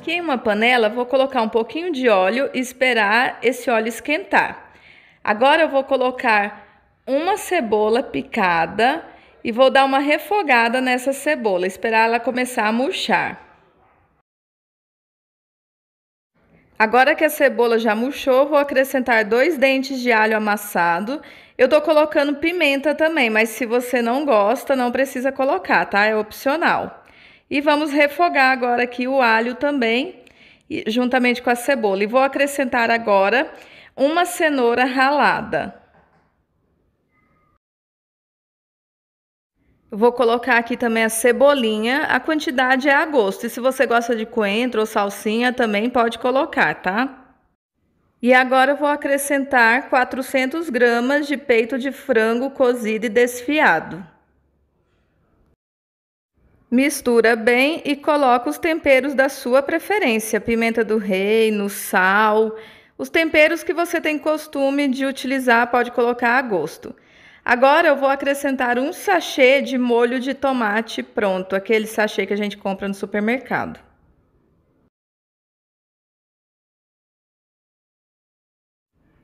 Aqui em uma panela, vou colocar um pouquinho de óleo e esperar esse óleo esquentar. Agora eu vou colocar uma cebola picada e vou dar uma refogada nessa cebola, esperar ela começar a murchar. Agora que a cebola já murchou, vou acrescentar dois dentes de alho amassado. Eu tô colocando pimenta também, mas se você não gosta, não precisa colocar, tá? É opcional. E vamos refogar agora aqui o alho também, juntamente com a cebola. E vou acrescentar agora uma cenoura ralada. Vou colocar aqui também a cebolinha. A quantidade é a gosto. E se você gosta de coentro ou salsinha, também pode colocar, tá? E agora eu vou acrescentar 400 gramas de peito de frango cozido e desfiado. Mistura bem e coloca os temperos da sua preferência: pimenta do reino, sal. Os temperos que você tem costume de utilizar pode colocar a gosto. Agora eu vou acrescentar um sachê de molho de tomate pronto, aquele sachê que a gente compra no supermercado.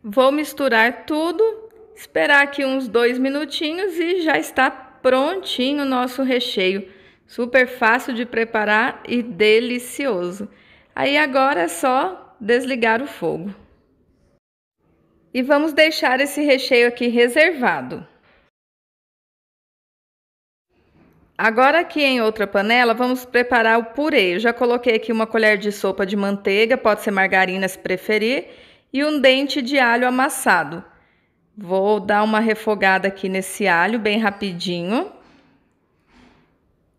Vou misturar tudo, esperar aqui uns dois minutinhos e já está prontinho o nosso recheio. Super fácil de preparar e delicioso. Aí agora é só desligar o fogo. E vamos deixar esse recheio aqui reservado. Agora aqui em outra panela, vamos preparar o purê. Eu já coloquei aqui uma colher de sopa de manteiga, pode ser margarina se preferir, e um dente de alho amassado. Vou dar uma refogada aqui nesse alho bem rapidinho.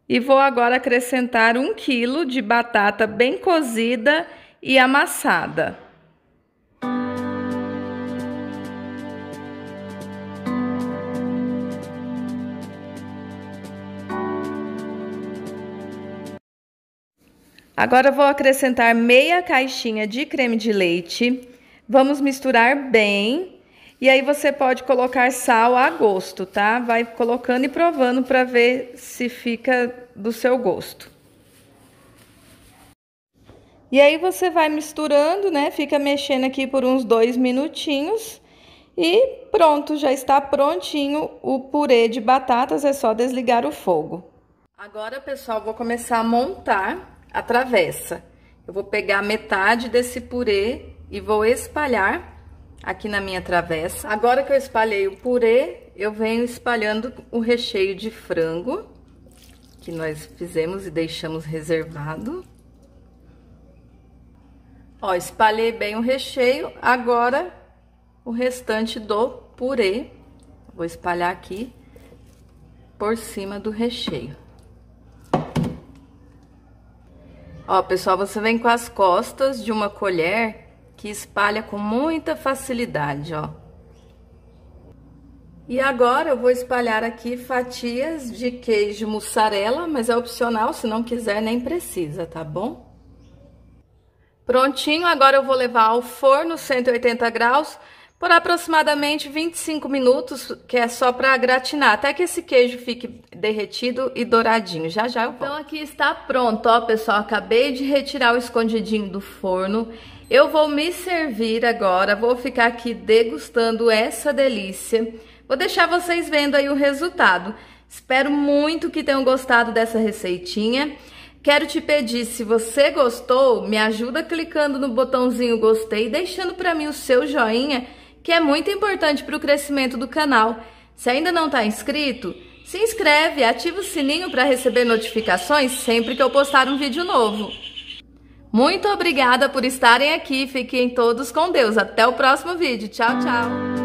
E vou agora acrescentar um quilo de batata bem cozida e amassada. Agora vou acrescentar meia caixinha de creme de leite. Vamos misturar bem e aí você pode colocar sal a gosto, tá? Vai colocando e provando para ver se fica do seu gosto. E aí você vai misturando, né? Fica mexendo aqui por uns dois minutinhos. E pronto, já está prontinho o purê de batatas, é só desligar o fogo. Agora, pessoal, vou começar a montar a travessa. Eu vou pegar metade desse purê e vou espalhar aqui na minha travessa. Agora que eu espalhei o purê, eu venho espalhando o recheio de frango que nós fizemos e deixamos reservado. Ó, espalhei bem o recheio, agora o restante do purê, vou espalhar aqui por cima do recheio. Ó, pessoal, você vem com as costas de uma colher que espalha com muita facilidade, ó. E agora eu vou espalhar aqui fatias de queijo mussarela, mas é opcional, se não quiser nem precisa, tá bom? Prontinho, agora eu vou levar ao forno 180 graus por aproximadamente 25 minutos, que é só para gratinar, até que esse queijo fique derretido e douradinho. Já já eu vou. Então aqui está pronto, ó pessoal, acabei de retirar o escondidinho do forno. Eu vou me servir agora, vou ficar aqui degustando essa delícia. Vou deixar vocês vendo aí o resultado. Espero muito que tenham gostado dessa receitinha. Quero te pedir, se você gostou, me ajuda clicando no botãozinho gostei, deixando para mim o seu joinha, que é muito importante para o crescimento do canal. Se ainda não está inscrito, se inscreve, e ativa o sininho para receber notificações sempre que eu postar um vídeo novo. Muito obrigada por estarem aqui. Fiquem todos com Deus. Até o próximo vídeo. Tchau, tchau.